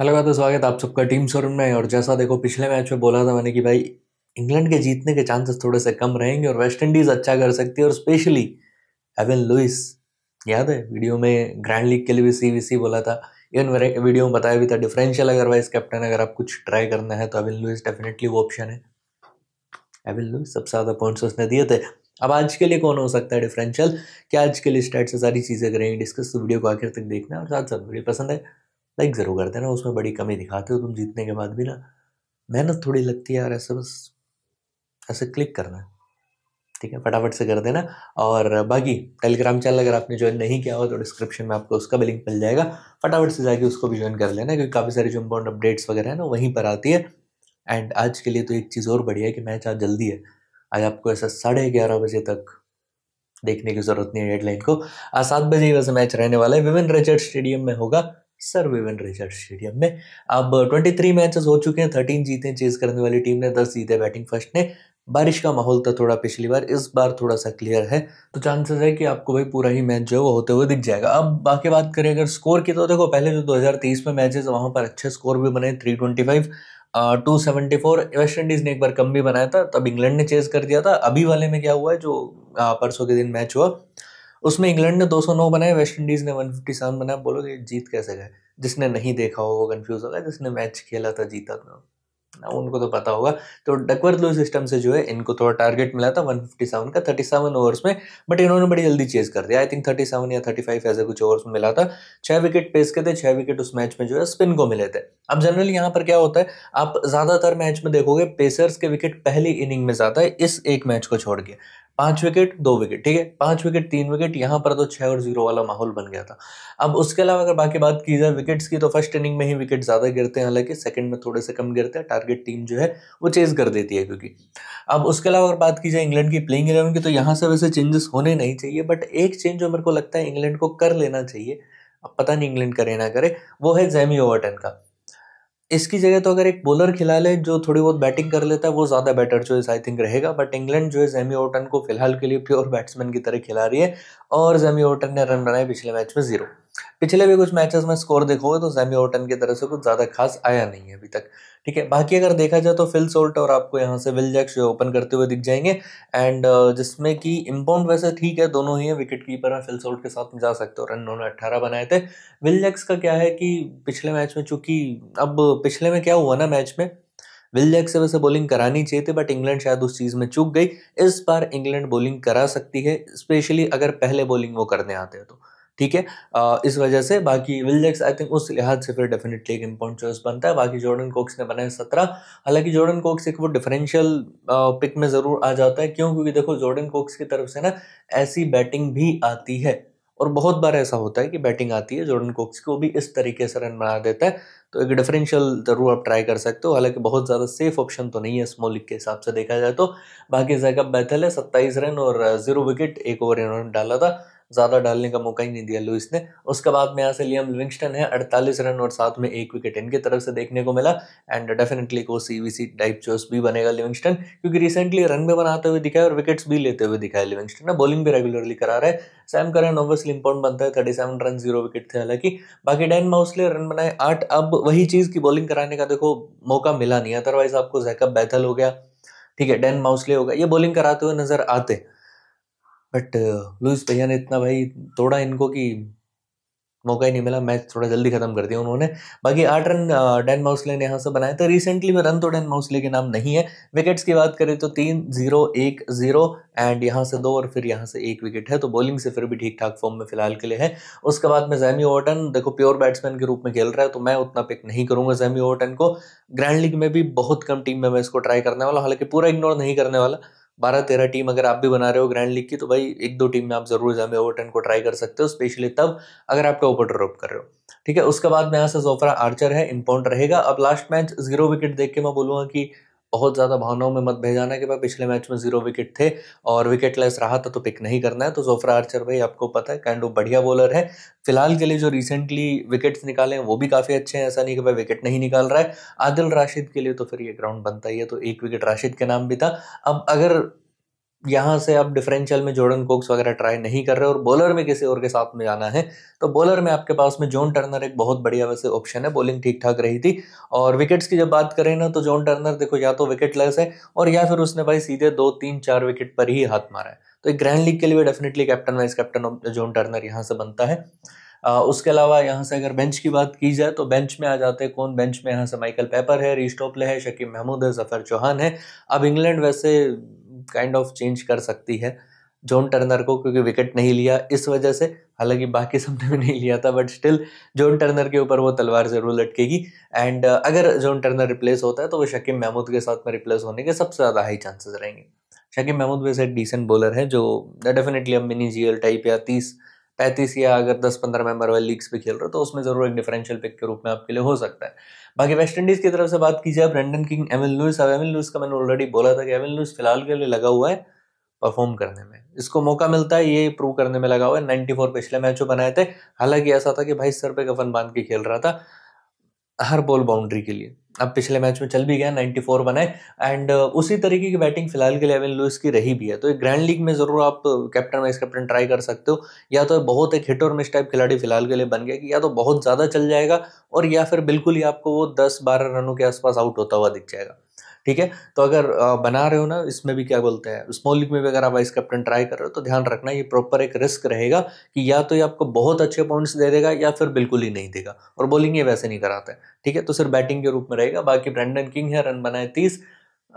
Hello का तो स्वागत आप सबका टीम सोरन में और जैसा देखो पिछले मैच में बोला था मैंने कि भाई इंग्लैंड के जीतने के चांसेस थोड़े से कम रहेंगे और वेस्ट इंडीज़ अच्छा कर सकती है और स्पेशली एवन लुइस याद है वीडियो में ग्रैंड लीग के लिए भी सी बोला था इवन मेरे वीडियो में बताया भी था डिफरेंशियल अगर वाइस कैप्टन अगर आप कुछ ट्राई करना है तो एवन लुइस डेफिनेटली वो ऑप्शन है एवन लुइस सबसे ज़्यादा पॉइंट्स उसने दिए थे अब आज के लिए कौन हो सकता है डिफरेंशियल क्या आज के लिए स्टार्ट से सारी चीज़ें करेंगे डिस्कस तो वीडियो को आखिर तक देखना और साथ साथ वीडियो पसंद है लाइक ज़रूर कर देना उसमें बड़ी कमी दिखाते हो तुम जीतने के बाद भी ना मेहनत थोड़ी लगती है यार ऐसे बस ऐसे क्लिक करना है ठीक है फटाफट से कर देना और बाकी टेलीग्राम चैनल अगर आपने ज्वाइन नहीं किया हो तो डिस्क्रिप्शन में आपको उसका भी लिंक मिल जाएगा फटाफट से जाके उसको भी ज्वाइन कर लेना क्योंकि काफ़ी सारी जो इम्पोर्टेंट अपडेट्स वगैरह है ना वहीं पर आती है एंड आज के लिए तो एक चीज़ और बढ़िया है कि मैच आज जल्दी है आज आपको ऐसा साढ़े ग्यारह बजे तक देखने की जरूरत नहीं है हेडलाइन को आज सात बजे ही वैसे मैच रहने वाला है विमेन रेचर्ड स्टेडियम में होगा सर विविन रिचर्ड स्टेडियम में अब 23 मैचेस हो चुके हैं 13 जीते चेज करने वाली टीम ने 10 जीते बैटिंग फर्स्ट ने बारिश का माहौल था थोड़ा पिछली बार इस बार थोड़ा सा क्लियर है तो चांसेस है कि आपको भाई पूरा ही मैच जो है वो होते हुए दिख जाएगा अब बाकी बात करें अगर स्कोर की तो देखो पहले जो तो 2023 में मैचेस वहाँ पर अच्छे स्कोर भी बने 325 two seventy four West Indies ने एक बार कम भी बनाया था तब इंग्लैंड ने चेज कर दिया था अभी वाले में क्या हुआ है जो परसों के दिन मैच हुआ उसमें इंग्लैंड ने 209 बनाए वेस्ट इंडीज़ ने 157 बनाया बोलो ये जीत कैसे गए जिसने नहीं देखा हो वो कंफ्यूज होगा जिसने मैच खेला था जीता था ना उनको तो पता होगा तो डकवर्थ लुईस सिस्टम से जो है इनको थोड़ा टारगेट मिला था 157 का 37 ओवर्स में बट इन्होंने बड़ी जल्दी चेज कर दिया आई थिंक 37 या 35 ऐसे कुछ ओवर्स में मिला था छः विकेट पेस के थे छः विकेट उस मैच में जो है स्पिन को मिले थे अब जनरली यहाँ पर क्या होता है आप ज़्यादातर मैच में देखोगे पेसर्स के विकेट पहली इनिंग में जाता है इस एक मैच को छोड़ के पांच विकेट दो विकेट ठीक है पांच विकेट तीन विकेट यहां पर तो छः और जीरो वाला माहौल बन गया था अब उसके अलावा अगर बाकी बात की जाए विकेट्स की तो फर्स्ट इनिंग में ही विकेट ज़्यादा गिरते हैं हालांकि सेकंड में थोड़े से कम गिरते हैं टारगेट टीम जो है वो चेज कर देती है क्योंकि अब उसके अलावा अगर बात की जाए इंग्लैंड की प्लेइंग इलेवन की तो यहाँ से वैसे चेंजेस होने नहीं चाहिए बट एक चेंज जो मेरे को लगता है इंग्लैंड को कर लेना चाहिए अब पता नहीं इंग्लैंड करे ना करे वो है जैमी ओवरटन का इसकी जगह तो अगर एक बॉलर खिला ले जो थोड़ी बहुत बैटिंग कर लेता है वो ज़्यादा बेटर चॉइस आई थिंक रहेगा बट इंग्लैंड जो है जेमी ओटन को फिलहाल के लिए प्योर बैट्समैन की तरह खिला रही है और जेमी ओटन ने रन बनाए पिछले मैच में जीरो पिछले भी कुछ मैचेस में स्कोर देखोगे तो सैमी ओटन की तरफ से कुछ ज़्यादा खास आया नहीं है अभी तक ठीक है बाकी अगर देखा जाए तो फिल सोल्ट और आपको यहाँ से विल जैक्स ओपन करते हुए दिख जाएंगे एंड uh, जिसमें कि इम्पाउंड वैसे ठीक है दोनों ही है विकेट कीपर हैं फिल सोल्ट के साथ में जा सकते हो रन उन्होंने अट्ठारह बनाए थे विल जैक्स का क्या है कि पिछले मैच में चूंकि अब पिछले में क्या हुआ ना मैच में विल जैक से वैसे बॉलिंग करानी चाहिए थी बट इंग्लैंड शायद उस चीज़ में चूक गई इस बार इंग्लैंड बॉलिंग करा सकती है स्पेशली अगर पहले बॉलिंग वो करने आते हैं तो ठीक है इस वजह से बाकी विलियक्स आई थिंक उस लिहाज से फिर डेफिनेटली एक इम्पोर्ट चॉइस बनता है बाकी जॉर्डन कोक्स ने बनाया सत्रह हालांकि जॉर्डन कोक्स एक वो डिफरेंशियल पिक में ज़रूर आ जाता है क्यों क्योंकि देखो जॉर्डन कोक्स की तरफ से ना ऐसी बैटिंग भी आती है और बहुत बार ऐसा होता है कि बैटिंग आती है जॉर्डन कोक्स को भी इस तरीके से रन बना देता है तो एक डिफरेंशियल ज़रूर आप ट्राई कर सकते हो हालांकि बहुत ज़्यादा सेफ ऑप्शन तो नहीं है स्मॉल लीग के हिसाब से देखा जाए तो बाकी जैकअप बैथल है सत्ताईस रन और जीरो विकेट एक ओवर इन्होंने डाला था ज़्यादा डालने का मौका ही नहीं दिया लुइस ने उसके बाद में यहाँ से लियम लिविंगस्टन है अड़तालीस रन और साथ में एक विकेट इनकी तरफ से देखने को मिला एंड डेफिनेटली को सी वी सी टाइप चोस भी बनेगा लिविंगस्टन क्योंकि रिसेंटली रन भी बनाते हुए दिखाए और विकेट्स भी लेते हुए दिखाए लिविंगस्टन ने बॉलिंग भी रेगुलरली करा रहे सैम करन ओवरसली इंपॉर्टेंट बनता है thirty seven run zero wicket थे हालांकि बाकी डैन माउसले रन बनाए आठ अब वही चीज़ की बॉलिंग कराने का देखो मौका मिला नहीं अदरवाइज आपको जैकअप बैथल हो गया ठीक है डैन माउसले होगा ये बॉलिंग कराते हुए नजर आते बट uh, लुइस भैया ने इतना भाई तोड़ा इनको कि मौका ही नहीं मिला मैच थोड़ा जल्दी खत्म कर दिया उन्होंने बाकी आठ रन डैन माउसले ने यहाँ से बनाए तो रिसेंटली में रन तो डैन माउसले के नाम नहीं है विकेट्स की बात करें तो तीन जीरो एक जीरो एंड यहाँ से दो और फिर यहाँ से एक विकेट है तो बॉलिंग से फिर भी ठीक ठाक फॉर्म में फिलहाल के लिए है उसके बाद में जैमी ओवर्टन देखो प्योर बैट्समैन के रूप में खेल रहा है तो मैं उतना पिक नहीं करूंगा जैमी ओवर्टन को ग्रैंड लीग में भी बहुत कम टीम में मैं इसको ट्राई करने वाला हालांकि पूरा इग्नोर नहीं करने वाला बारह तेरह टीम अगर आप भी बना रहे हो ग्रैंड लीग की तो भाई एक दो टीम में आप जरूर जामे ओवरटन को ट्राई कर सकते हो स्पेशली तब अगर आप टॉप ड्रॉप कर रहे हो ठीक है उसके बाद में यहाँ से जोफरा आर्चर है इम्पाउंड रहेगा अब लास्ट मैच जीरो विकेट देख के मैं बोलूंगा कि बहुत ज़्यादा भावनाओं में मत भेजाना कि भाई पिछले मैच में जीरो विकेट थे और विकेट लेस रहा था तो पिक नहीं करना है तो जोफ्रा आर्चर भाई आपको पता है काइंड ऑफ बढ़िया बॉलर है फिलहाल के लिए जो रिसेंटली विकेट्स निकाले हैं वो भी काफ़ी अच्छे हैं ऐसा नहीं कि भाई विकेट नहीं निकाल रहा है आदिल राशिद के लिए तो फिर ये ग्राउंड बनता ही है तो एक विकेट राशिद के नाम भी था अब अगर यहाँ से आप डिफरेंशियल में जोर्डन कोक्स वगैरह ट्राई नहीं कर रहे और बॉलर में किसी और के साथ में जाना है तो बॉलर में आपके पास में जॉन टर्नर एक बहुत बढ़िया वैसे ऑप्शन है बॉलिंग ठीक ठाक रही थी और विकेट्स की जब बात करें ना तो जॉन टर्नर देखो या तो विकेट लेस है और या फिर उसने भाई सीधे दो तीन चार विकेट पर ही हाथ मारा है तो एक ग्रैंड लीग के लिए definitely captain vice captain John Turner यहाँ से बनता है उसके अलावा यहाँ से अगर बेंच की बात की जाए तो बेंच में आ जाते हैं कौन बेंच में यहाँ से माइकल पेपर है रिस्टोपले है शकीम महमूद है जफर चौहान है अब इंग्लैंड वैसे काइंड ऑफ चेंज कर सकती है जॉन टर्नर को क्योंकि विकेट नहीं लिया इस वजह से हालांकि बाकी सबने भी नहीं लिया था बट स्टिल जॉन टर्नर के ऊपर वो तलवार ज़रूर लटकेगी एंड अगर जॉन टर्नर रिप्लेस होता है तो वो शकीम महमूद के साथ में रिप्लेस होने के सबसे ज़्यादा हाई चांसेस रहेंगे शकीम महमूद वैसे डिसेंट बॉलर है जो डेफिनेटली अब मिनी जीएल टाइप या तीस पैंतीस या अगर दस पंद्रह मेंबर वाले लीग्स पे खेल रहे हो तो उसमें जरूर एक डिफरेंशियल पिक के रूप में आपके लिए हो सकता है बाकी वेस्ट इंडीज़ की तरफ से बात की जाए ब्रेंडन किंग एमिल लुइस अब एमिल लुइस का मैंने ऑलरेडी बोला था कि एमिल लुइस फिलहाल के लिए लगा हुआ है परफॉर्म करने में इसको मौका मिलता है ये प्रूव करने में लगा हुआ है नाइन्टी फोर पिछले मैचों बनाए थे हालांकि ऐसा था कि भाई सर पे कफन बांध के खेल रहा था हर बॉल बाउंड्री के लिए अब पिछले मैच में चल भी गया 94 बनाए एंड उसी तरीके की बैटिंग फिलहाल के लेवल लुइस की रही भी है तो एक ग्रैंड लीग में ज़रूर आप कैप्टन वाइस कैप्टन ट्राई कर सकते हो या तो बहुत एक हिट और मिस टाइप खिलाड़ी फिलहाल के लिए बन गया कि या तो बहुत ज़्यादा चल जाएगा और या फिर बिल्कुल ही आपको वो दस बारह रनों के आसपास आउट होता हुआ दिख जाएगा ठीक है तो अगर बना रहे हो ना इसमें भी क्या बोलते हैं स्मॉल लीग में भी अगर आप वाइस कैप्टन ट्राई कर रहे हो तो ध्यान रखना ये प्रॉपर एक रिस्क रहेगा कि या तो ये आपको बहुत अच्छे पॉइंट्स दे देगा या फिर बिल्कुल ही नहीं देगा और बॉलिंग ये वैसे नहीं कराता है ठीक है तो सिर्फ बैटिंग के रूप में रहेगा बाकी ब्रेंडन किंग है रन बनाए तीस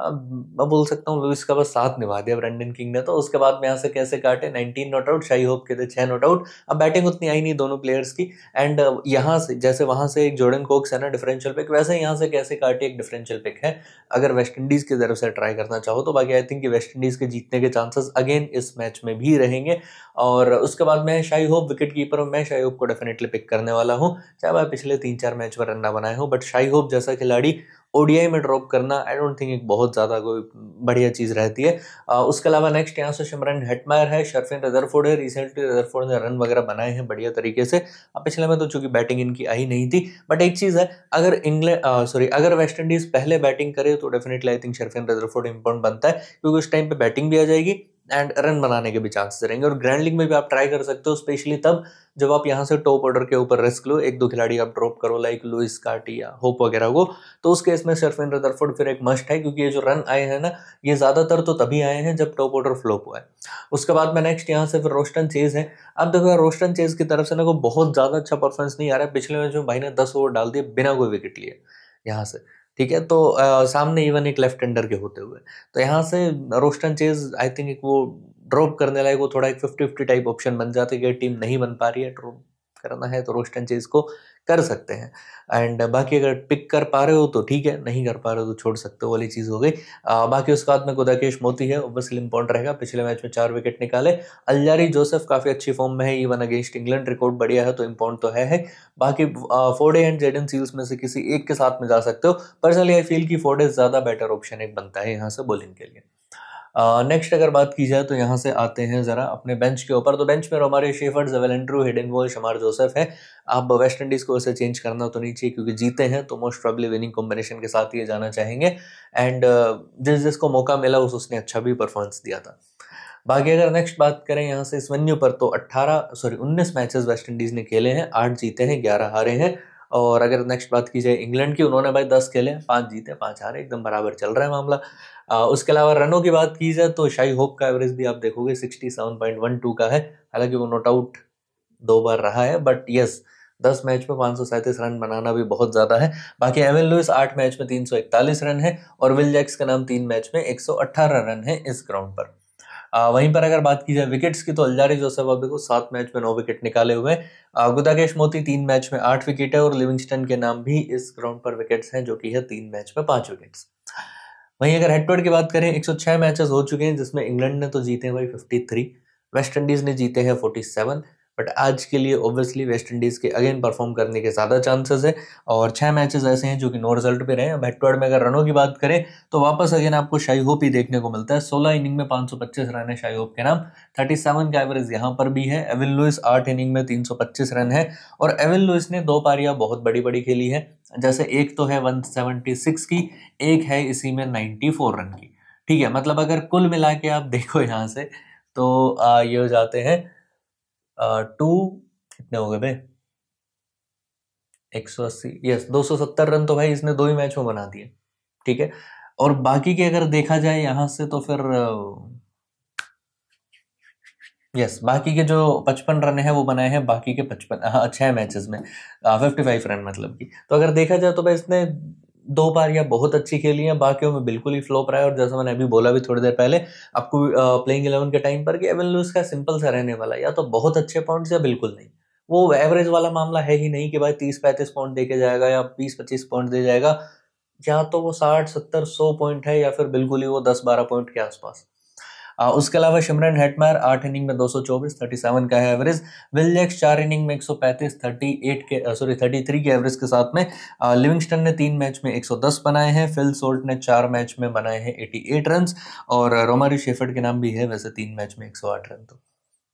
मैं बोल सकता हूँ इसका बस साथ निभा दिया ब्रेंडन किंग ने तो उसके बाद में यहाँ से कैसे काटे 19 नॉट आउट शाही होप के थे छः नॉट आउट अब बैटिंग उतनी आई नहीं दोनों प्लेयर्स की एंड uh, यहाँ से जैसे वहाँ से एक जोर्डन कोक्स है ना डिफरेंशियल पिक वैसे यहाँ से कैसे काटे एक डिफरेंशियल पिक है अगर वेस्ट इंडीज़ की तरफ से ट्राई करना चाहो तो बाकी आई थिंक वेस्ट इंडीज़ के जीतने के चांसेस अगेन इस मैच में भी रहेंगे और उसके बाद मैं शाही होप विकेट कीपर हूँ मैं शाही होप को डेफिनेटली पिक करने वाला हूँ चाहे वह पिछले तीन चार मैच में रन ना बनाए हो बट शाही होप जैसा खिलाड़ी ओडीआई में ड्रॉप करना आई डोंट थिंक एक बहुत ज़्यादा कोई बढ़िया चीज़ रहती है आ, उसके अलावा नेक्स्ट यहाँ से शिमरन हेटमायर है शर्फिन रदरफोर्ड है रिसेंटली रदरफोर्ड ने रन वगैरह बनाए हैं बढ़िया तरीके से अब पिछले में तो चूंकि बैटिंग इनकी आई नहीं थी बट एक चीज़ है अगर इंग्लैंड सॉरी अगर वेस्ट इंडीज़ पहले बैटिंग करे तो definitely I think Sherfane Rutherford important बनता है क्योंकि उस टाइम पर बैटिंग भी आ जाएगी एंड रन बनाने के भी चांसेस रहेंगे और ग्रैंड लीग में भी आप ट्राई कर सकते हो स्पेशली तब जब आप यहाँ से टॉप ऑर्डर के ऊपर रिस्क लो एक दो खिलाड़ी आप ड्रॉप करो लाइक लुइस कार्टी या होप वगैरह को तो उस केस में सिर्फ सरफिन रदरफोर्ड फिर एक मस्ट है क्योंकि ये जो रन आए हैं ना ये ज़्यादातर तो तभी आए हैं जब टॉप ऑर्डर फ्लोप हुआ है उसके बाद में नेक्स्ट यहाँ से फिर रोस्टन चेज है अब देखो यार रोस्टन चेज की तरफ से ना को बहुत ज़्यादा अच्छा परफॉर्मेंस नहीं आ रहा है पिछले मैच में भाई ने दस ओवर डाल दिए बिना कोई विकेट लिए यहाँ से ठीक है तो आ, सामने इवन एक लेफ्ट एंडर के होते हुए तो यहाँ से रोस्टन चेज आई थिंक एक वो ड्रॉप करने लायक वो थोड़ा एक फिफ्टी फिफ्टी टाइप ऑप्शन बन जाता है कि टीम नहीं बन पा रही है ड्रॉप करना है तो रोस्टन चेज को कर सकते हैं एंड बाकी अगर पिक कर पा रहे हो तो ठीक है नहीं कर पा रहे हो तो छोड़ सकते हो वाली चीज़ हो गई बाकी उसके बाद में गुदाकेश मोती है ओबियसली इंपॉर्टेंट रहेगा पिछले मैच में चार विकेट निकाले अल्जारी जोसेफ काफ़ी अच्छी फॉर्म में है इवन अगेंस्ट इंग्लैंड रिकॉर्ड बढ़िया है तो इम्पोर्टेंट तो है, है। बाकी फोडे एंड जेडन सील्स में से किसी एक के साथ में जा सकते हो पर्सनली आई फील कि फोडे ज़्यादा बेटर ऑप्शन एक बनता है यहाँ से बॉलिंग के लिए नेक्स्ट अगर बात की जाए तो यहाँ से आते हैं ज़रा अपने बेंच के ऊपर तो बेंच में Romario Shepherd Andrew Hayden Walsh Shamar Joseph है आप वेस्ट इंडीज़ को इसे चेंज करना तो नहीं चाहिए क्योंकि जीते हैं तो मोस्ट प्रॉब्ली विनिंग कॉम्बिनेशन के साथ ये जाना चाहेंगे एंड जिस जिसको मौका मिला उस उसने अच्छा भी परफॉर्मेंस दिया था बाकी अगर नेक्स्ट बात करें यहाँ से इस वेन्यू पर तो 18 सॉरी 19 मैचेस वेस्ट इंडीज़ ने खेले हैं आठ जीते हैं ग्यारह हारे हैं और अगर नेक्स्ट बात की जाए इंग्लैंड की उन्होंने भाई दस खेले पाँच जीते पाँच हारे एकदम बराबर चल रहा है मामला आ, उसके अलावा रनों की बात की जाए तो शाही होप का एवरेज भी आप देखोगे sixty seven point one two का है हालांकि वो नोट आउट दो बार रहा है बट यस दस मैच में पाँच रन बनाना भी बहुत ज़्यादा है बाकी एवन लुइस आठ मैच में तीन रन है और विल जैक्स का नाम तीन मैच में एक रन है इस ग्राउंड पर वहीं पर अगर बात की जाए विकेट्स की तो अल्जारी जोसेफ आप देखो सात मैच में नौ विकेट निकाले हुए गुदाकेश मोती तीन मैच में आठ विकेट है और लिविंगस्टन के नाम भी इस ग्राउंड पर विकेट्स हैं जो कि है तीन मैच में पांच विकेट्स वहीं अगर हेडवर्ड की बात करें 106 मैचेस हो चुके हैं जिसमें इंग्लैंड ने तो जीते हैं भाई 53 वेस्ट इंडीज ने जीते हैं 47 बट आज के लिए ऑब्वियसली वेस्ट इंडीज़ के अगेन परफॉर्म करने के ज़्यादा चांसेस है और छः मैचेस ऐसे हैं जो कि नो रिजल्ट पे रहे हैं हेडवर्ड में अगर रनों की बात करें तो वापस अगेन आपको शाही होप ही देखने को मिलता है सोलह इनिंग में पाँच रन है शाही होप के नाम थर्टी का एवरेज यहाँ पर भी है एविन लुइस आठ इनिंग में तीन रन है और एविन लुइस ने दो पारियाँ बहुत बड़ी बड़ी खेली है जैसे एक तो है 176 की एक है इसी में 94 रन की ठीक है मतलब अगर कुल मिला के आप देखो यहाँ से तो आ, ये हो जाते हैं टू कितने हो गए भाई एक सौ अस्सी यस दो सौ सत्तर रन तो भाई इसने दो ही मैच में बना दिए ठीक है और बाकी के अगर देखा जाए यहां से तो फिर यस बाकी के जो पचपन रन है वो बनाए हैं बाकी के पचपन हाँ मैचेस में फिफ्टी हाँ, फाइव रन मतलब की तो अगर देखा जाए तो भाई इसने दो बार या बहुत अच्छी खेली है बाकी में बिल्कुल ही फ्लॉप रहा है और जैसा मैंने अभी बोला भी थोड़ी देर पहले आपको प्लेइंग इलेवन के टाइम पर कि एवन लूस का सिंपल सा रहने वाला या तो बहुत अच्छे पॉइंट्स या बिल्कुल नहीं वो एवरेज वाला मामला है ही नहीं कि भाई तीस पैंतीस पॉइंट दे के जाएगा या बीस पच्चीस पॉइंट दे जाएगा या तो वो साठ सत्तर सौ पॉइंट है या फिर बिल्कुल ही वो दस बारह पॉइंट के आसपास उसके अलावा शिमरन हेटमैर आठ इनिंग में 224 37 का है एवरेज विलियक्स चार इनिंग में 135 38 के सॉरी 33 के एवरेज के साथ में लिविंगस्टन ने तीन मैच में 110 बनाए हैं फिल सोल्ट ने चार मैच में बनाए हैं 88 रन और रोमारी शेफर्ड के नाम भी है वैसे तीन मैच में 108 रन तो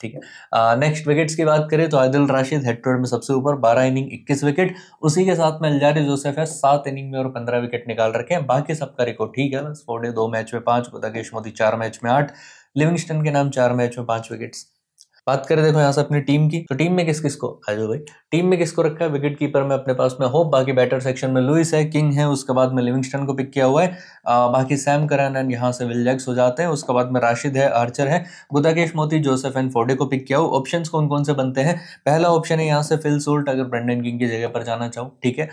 ठीक है नेक्स्ट विकेट्स की बात करें तो आदिल राशिद हेड टू में सबसे ऊपर बारह इनिंग इक्कीस विकेट उसी के साथ में अलजारी जोसेफ है सात इनिंग में और पंद्रह विकेट निकाल रखे हैं बाकी सबका रिकॉर्ड ठीक है बस फोर्डे दो मैच में पाँच गोदागेश मोदी चार मैच में आठ लिविंगस्टन के नाम चार मैच में पाँच विकेट्स बात करें देखो यहाँ से अपनी टीम की तो टीम में किस किस को आ भाई टीम में किसको रखा है विकेट कीपर में अपने पास में होप बाकी बैटर सेक्शन में लुइस है किंग है उसके बाद में लिविंगस्टन को पिक किया हुआ है आ, बाकी सैम करन एंड यहाँ से विल जैक्स हो जाते हैं उसके बाद में राशिद है आर्चर है गुदाकेश मोती जोसेफ एंड फोडे को पिक किया हुआ ऑप्शन कौन कौन से बनते हैं पहला ऑप्शन है यहाँ से फिल सोल्ट अगर ब्रेंडन किंग की जगह पर जाना चाहूँ ठीक है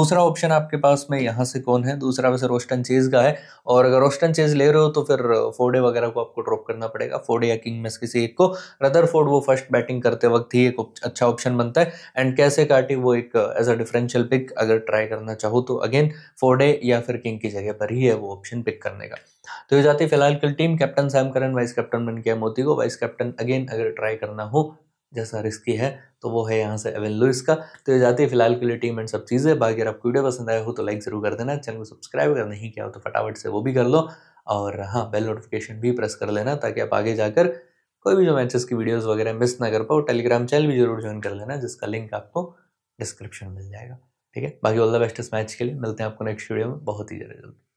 दूसरा ऑप्शन आपके पास में यहाँ से कौन है दूसरा वैसे रोस्टन चेज का है और अगर रोस्टन चेज ले रहे हो तो फिर फोडे वगैरह को आपको ड्रॉप करना पड़ेगा फोडे या किंग में किसी एक को रदर रदरफोर्ड वो फर्स्ट बैटिंग करते वक्त ही एक अच्छा ऑप्शन बनता है एंड कैसे काटी वो एक एज अ डिफरेंशियल पिक अगर ट्राई करना चाहो तो अगेन फोर्डे या फिर किंग की जगह पर ही है वो ऑप्शन पिक करने का तो ये जाती फिलहाल कल team captain Sam Curran vice captain बन गया मोती को वाइस कैप्टन अगेन अगर ट्राई करना हो जैसा रिस्की है तो वो है यहाँ से एवन लुइस का तो ये जाती है फिलहाल के लिए टीम एंड सब चीज़ें बाकी अगर आपको वीडियो पसंद आया हो तो लाइक ज़रूर कर देना चैनल को सब्सक्राइब अगर नहीं किया हो तो फटाफट से वो भी कर लो और हाँ बेल नोटिफिकेशन भी प्रेस कर लेना ताकि आप आगे जाकर कोई भी जो मैचेस की वीडियोस वगैरह मिस ना कर पाओ टेलीग्राम चैनल भी जरूर ज्वाइन कर लेना जिसका लिंक आपको डिस्क्रिप्शन मिल जाएगा ठीक है बाकी ऑल द बेस्ट इस मैच के लिए मिलते हैं आपको नेक्स्ट वीडियो में बहुत ही जल्दी